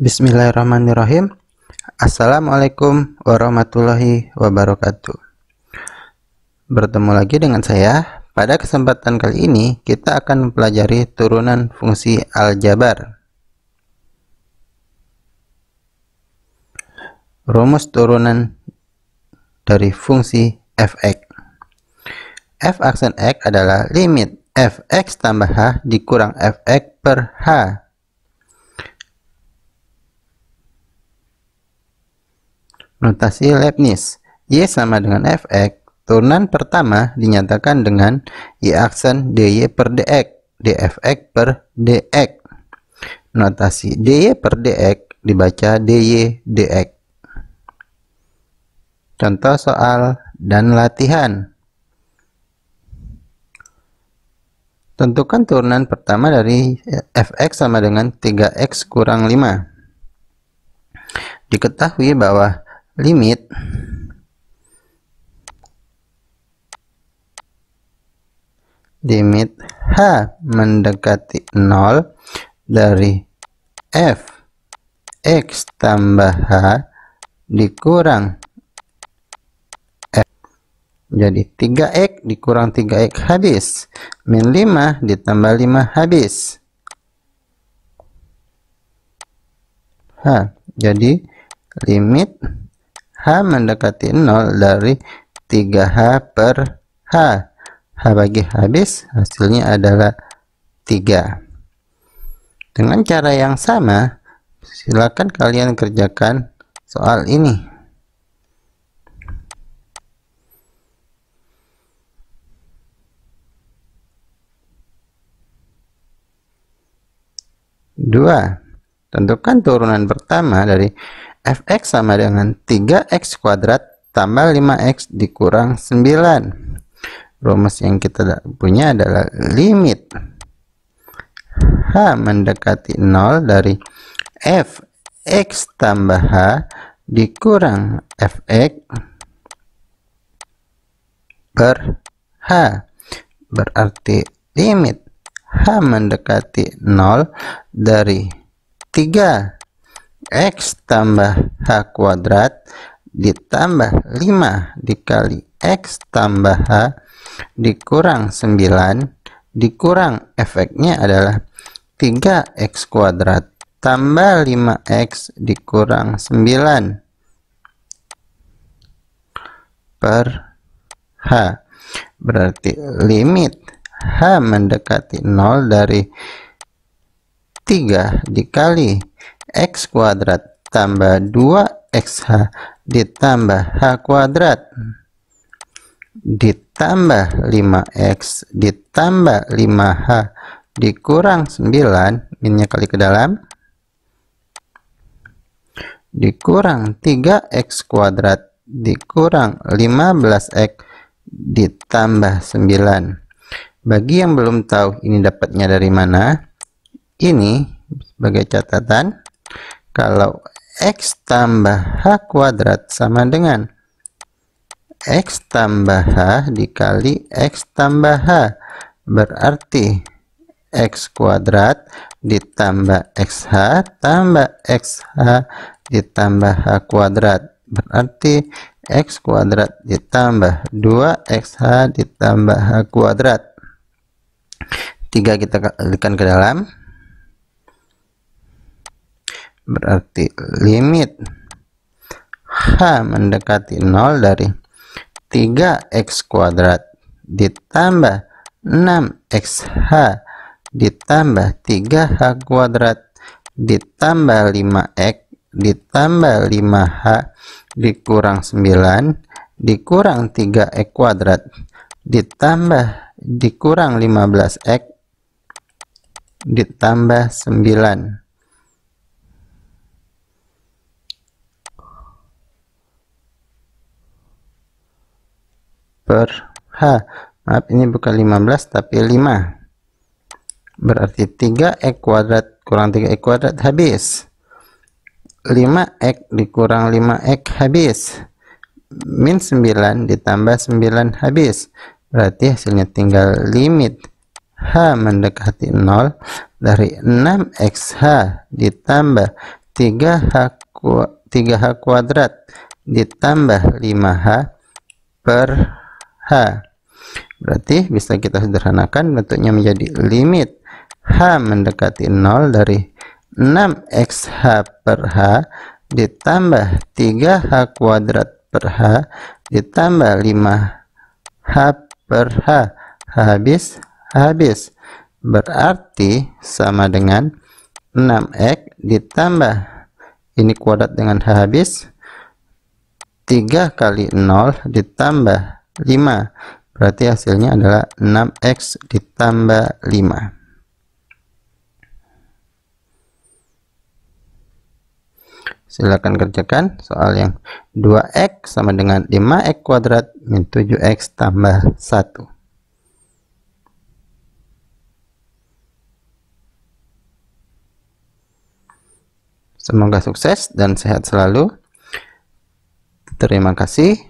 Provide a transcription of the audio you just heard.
Bismillahirrahmanirrahim. Assalamualaikum warahmatullahi wabarakatuh. Bertemu lagi dengan saya. Pada kesempatan kali ini, kita akan mempelajari turunan fungsi aljabar. Rumus turunan dari fungsi fx. f aksen x adalah limit fx tambah h dikurang fx per h Notasi Leibniz Y sama dengan Fx, turunan pertama dinyatakan dengan Y aksen dy per dx, dfx per dx. Notasi dy per dx dibaca dy dx. Contoh soal dan latihan. Tentukan turunan pertama dari fx sama dengan 3x kurang 5. Diketahui bahwa limit limit H mendekati 0 dari F X tambah H dikurang F jadi 3X dikurang 3X habis min 5 ditambah 5 habis H jadi limit H mendekati 0 dari 3H per H. H bagi habis, hasilnya adalah 3. Dengan cara yang sama, silakan kalian kerjakan soal ini. Dua, tentukan turunan pertama dari fx sama dengan 3x kuadrat tambah 5x dikurang 9 rumus yang kita punya adalah limit h mendekati 0 dari fx tambah h dikurang fx per h berarti limit h mendekati 0 dari 3 x tambah h kuadrat ditambah 5 dikali x tambah h dikurang 9 dikurang efeknya adalah 3x kuadrat tambah 5x dikurang 9 per h berarti limit h mendekati 0 dari 3 dikali X kuadrat tambah 2XH ditambah H kuadrat ditambah 5X ditambah 5H dikurang 9 minnya kali ke dalam dikurang 3X kuadrat dikurang 15X ditambah 9 bagi yang belum tahu ini dapatnya dari mana, ini sebagai catatan kalau X tambah H kuadrat sama dengan X tambah H dikali X tambah H. Berarti X kuadrat ditambah x h tambah x h ditambah H kuadrat. Berarti X kuadrat ditambah 2 h ditambah H kuadrat. 3 kita kalikan ke dalam berarti limit H mendekati 0 dari 3x kuadrat ditambah 6xh ditambah 3h kuadrat ditambah 5x ditambah 5h dikurang 9 dikurang 3x kuadrat ditambah dikurang 15x ditambah 9 per H maaf ini bukan 15 tapi 5 berarti 3x kuadrat kurang 3x kuadrat habis 5x dikurang 5x habis min 9 ditambah 9 habis berarti hasilnya tinggal limit H mendekati 0 dari 6XH ditambah 3H, 3H kuadrat ditambah 5H per H. Berarti bisa kita sederhanakan bentuknya menjadi limit H mendekati 0 dari 6XH per H ditambah 3H kuadrat per H ditambah 5H per H habis habis berarti sama dengan 6X ditambah ini kuadrat dengan H habis 3 kali 0 ditambah 5 berarti hasilnya adalah 6x ditambah 5 silakan kerjakan soal yang 2x sama dengan 5x kuadrat min 7x tambah 1 semoga sukses dan sehat selalu terima kasih